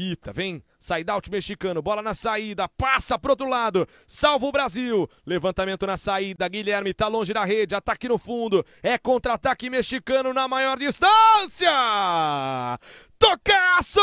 fita, vem. Side out mexicano, bola na saída, passa pro outro lado, salva o Brasil. Levantamento na saída, Guilherme tá longe da rede, ataque no fundo, é contra-ataque mexicano na maior distância! Tocaço!